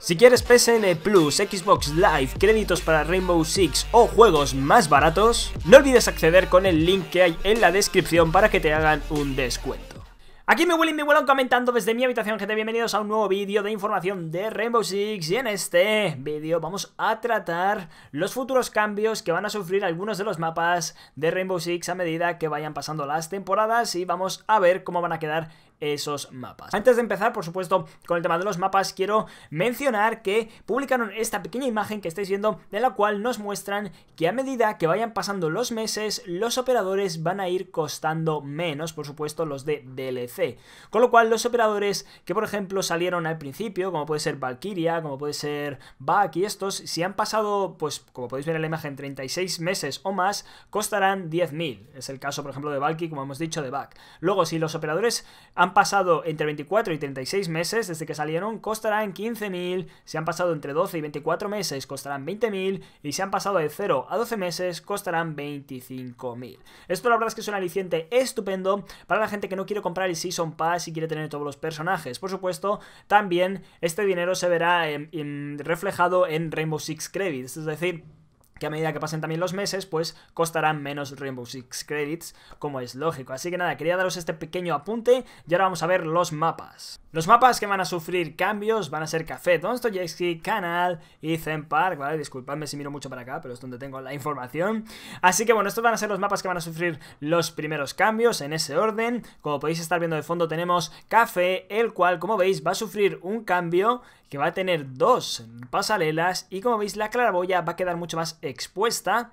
Si quieres PSN Plus, Xbox Live, créditos para Rainbow Six o juegos más baratos, no olvides acceder con el link que hay en la descripción para que te hagan un descuento. Aquí me Willy me vuelan comentando desde mi habitación, gente, bienvenidos a un nuevo vídeo de información de Rainbow Six y en este vídeo vamos a tratar los futuros cambios que van a sufrir algunos de los mapas de Rainbow Six a medida que vayan pasando las temporadas y vamos a ver cómo van a quedar esos mapas. Antes de empezar, por supuesto, con el tema de los mapas, quiero mencionar que publicaron esta pequeña imagen que estáis viendo, de la cual nos muestran que a medida que vayan pasando los meses, los operadores van a ir costando menos, por supuesto, los de DLC. Con lo cual, los operadores que, por ejemplo, salieron al principio, como puede ser Valkyria, como puede ser Valky y estos, si han pasado, pues, como podéis ver en la imagen, 36 meses o más, costarán 10.000. Es el caso, por ejemplo, de Valky, como hemos dicho, de Back. Luego, si los operadores han han pasado entre 24 y 36 meses desde que salieron, costarán 15.000, se han pasado entre 12 y 24 meses, costarán 20.000 y si han pasado de 0 a 12 meses, costarán 25.000. Esto la verdad es que es un aliciente estupendo para la gente que no quiere comprar el Season Pass y quiere tener todos los personajes. Por supuesto, también este dinero se verá em, em, reflejado en Rainbow Six Credits, es decir, que a medida que pasen también los meses, pues costarán menos Rainbow Six Credits, como es lógico. Así que nada, quería daros este pequeño apunte y ahora vamos a ver los mapas. Los mapas que van a sufrir cambios van a ser Café Dostoyevsky, Canal y Zen Park, ¿vale? Disculpadme si miro mucho para acá, pero es donde tengo la información. Así que bueno, estos van a ser los mapas que van a sufrir los primeros cambios en ese orden. Como podéis estar viendo de fondo tenemos Café, el cual, como veis, va a sufrir un cambio que va a tener dos pasarelas y como veis la claraboya va a quedar mucho más expuesta,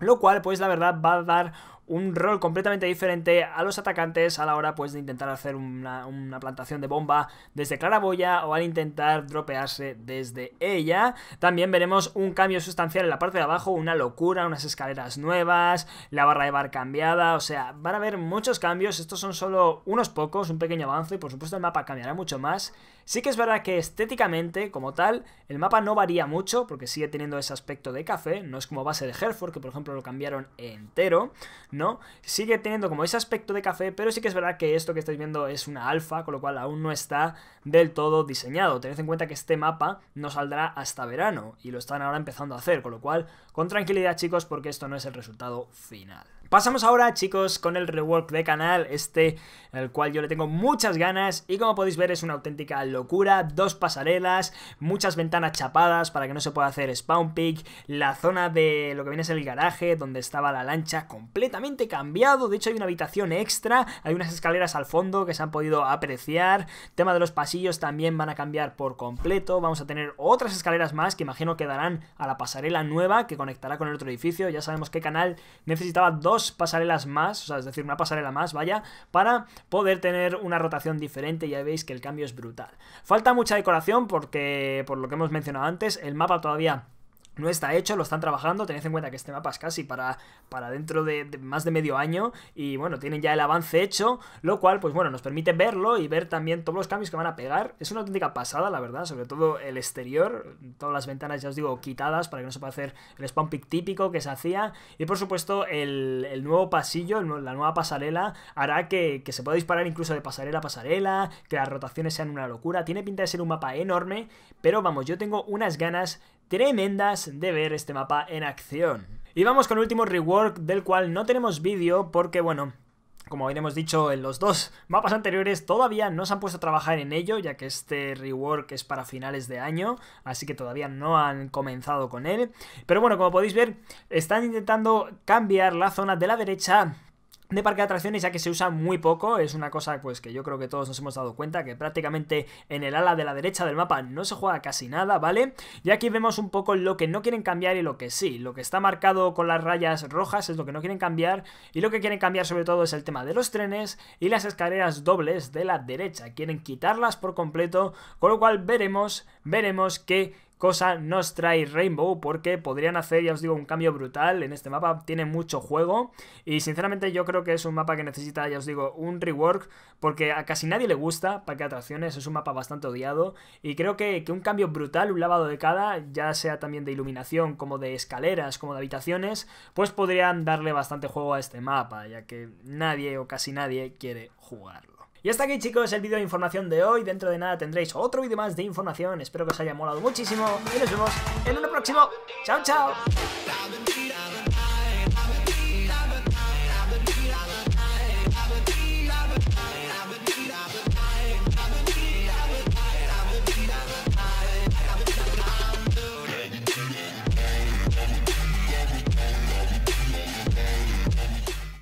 lo cual pues la verdad va a dar un rol completamente diferente a los atacantes a la hora pues de intentar hacer una, plantación de bomba desde claraboya o al intentar dropearse desde ella. También veremos un cambio sustancial en la parte de abajo, una locura, unas escaleras nuevas, la barra de bar cambiada, o sea, van a haber muchos cambios, estos son solo unos pocos, un pequeño avance y por supuesto el mapa cambiará mucho más. Sí que es verdad que estéticamente, como tal, el mapa no varía mucho porque sigue teniendo ese aspecto de café, no es como base de Hereford, que por ejemplo lo cambiaron entero, ¿no? Sigue teniendo como ese aspecto de café, pero sí que es verdad que esto que estáis viendo es una alfa, con lo cual aún no está del todo diseñado. Tened en cuenta que este mapa no saldrá hasta verano y lo están ahora empezando a hacer, con lo cual con tranquilidad chicos porque esto no es el resultado final. Pasamos ahora, chicos, con el rework de canal, este al cual yo le tengo muchas ganas y como podéis ver es una auténtica locura, dos pasarelas, muchas ventanas chapadas para que no se pueda hacer spawn pick, la zona de lo que viene es el garaje donde estaba la lancha completamente cambiado, de hecho hay una habitación extra, hay unas escaleras al fondo que se han podido apreciar, tema de los pasillos también van a cambiar por completo, vamos a tener otras escaleras más que imagino que darán a la pasarela nueva que conectará con el otro edificio, ya sabemos que canal necesitaba dos pasarelas más, o sea, es decir, una pasarela más, vaya, para poder tener una rotación diferente, ya veis que el cambio es brutal. Falta mucha decoración porque, por lo que hemos mencionado antes, el mapa todavía no está hecho, lo están trabajando, tened en cuenta que este mapa es casi para, para dentro de, más de medio año y bueno, tienen ya el avance hecho, lo cual pues bueno, nos permite verlo y ver también todos los cambios que van a pegar. Es una auténtica pasada, la verdad, sobre todo el exterior, todas las ventanas ya os digo quitadas para que no se pueda hacer el spawn pick típico que se hacía y por supuesto el, nuevo pasillo, la nueva pasarela hará que, que se pueda disparar incluso de pasarela a pasarela, que las rotaciones sean una locura. Tiene pinta de ser un mapa enorme, pero vamos, yo tengo unas ganas tremendas de ver este mapa en acción. Y vamos con el último rework del cual no tenemos vídeo porque, bueno, como habíamos dicho en los dos mapas anteriores, todavía no se han puesto a trabajar en ello, ya que este rework es para finales de año, así que todavía no han comenzado con él. Pero bueno, como podéis ver, están intentando cambiar la zona de la derecha de parque de atracciones ya que se usa muy poco, es una cosa pues que yo creo que todos nos hemos dado cuenta que prácticamente en el ala de la derecha del mapa no se juega casi nada, ¿vale? Y aquí vemos un poco lo que no quieren cambiar y lo que sí, lo que está marcado con las rayas rojas es lo que no quieren cambiar y lo que quieren cambiar sobre todo es el tema de los trenes y las escaleras dobles de la derecha, quieren quitarlas por completo, con lo cual veremos, veremos que cosa nos trae Rainbow porque podrían hacer, ya os digo, un cambio brutal en este mapa, tiene mucho juego y sinceramente yo creo que es un mapa que necesita, ya os digo, un rework porque a casi nadie le gusta Parque de Atracciones, es un mapa bastante odiado y creo que, que un cambio brutal, un lavado de cada, ya sea también de iluminación como de escaleras, como de habitaciones, pues podrían darle bastante juego a este mapa, ya que nadie o casi nadie quiere jugarlo. Y hasta aquí chicos el vídeo de información de hoy, dentro de nada tendréis otro vídeo más de información, espero que os haya molado muchísimo y nos vemos en uno próximo. ¡Chao, chao!